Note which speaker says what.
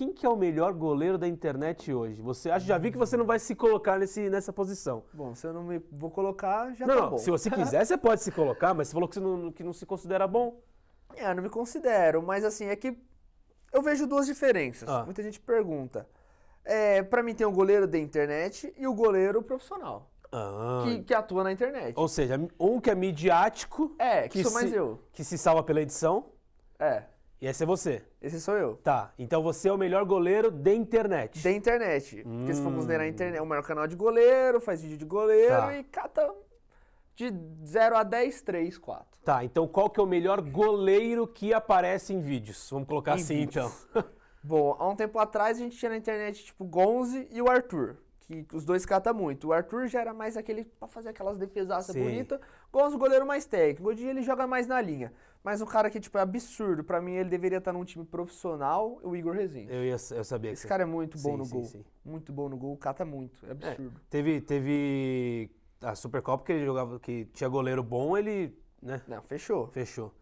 Speaker 1: quem que é o melhor goleiro da internet hoje? Você acha? já vi que você não vai se colocar nesse, nessa posição.
Speaker 2: Bom, se eu não me vou colocar, já não, tá não, bom. Se você quiser, você pode se colocar, mas você falou que, você não, que não se considera bom. É, não me considero, mas assim, é que eu vejo duas diferenças. Ah. Muita gente pergunta. É, para mim tem o goleiro da internet e o goleiro profissional.
Speaker 1: Ah. Que,
Speaker 2: que, atua na internet.
Speaker 1: Ou seja, um que é midiático.
Speaker 2: É, que, que sou mais eu.
Speaker 1: Que se salva pela edição. É. E esse é você? Esse sou eu. Tá, então você é o melhor
Speaker 2: goleiro da internet. Da internet. Hum. Porque se for hum. considerar a internet, é o maior canal de goleiro, faz vídeo de goleiro tá. e cata de 0 a 10, 3, 4. Tá, então qual
Speaker 1: que é o melhor goleiro que aparece em
Speaker 2: vídeos? Vamos colocar em assim vídeos. então. Bom, há um tempo atrás a gente tinha na internet tipo Gonze e o Arthur que, os dois catam muito. O Arthur já era mais aquele para fazer aquelas defesaças bonitas. os goleiro mais técnico. O Godinho ele joga mais na linha. Mas um cara que tipo, é absurdo. Para mim, ele deveria estar tá num time profissional, é o Igor Rezende. Eu,
Speaker 1: ia, eu sabia. Esse que... cara é muito bom sim, no sim, gol. Sim.
Speaker 2: Muito bom no gol, cata muito. É, é absurdo.
Speaker 1: É, teve, teve a Supercopa que ele jogava, que tinha goleiro bom, ele. Né? Não, fechou.
Speaker 2: Fechou.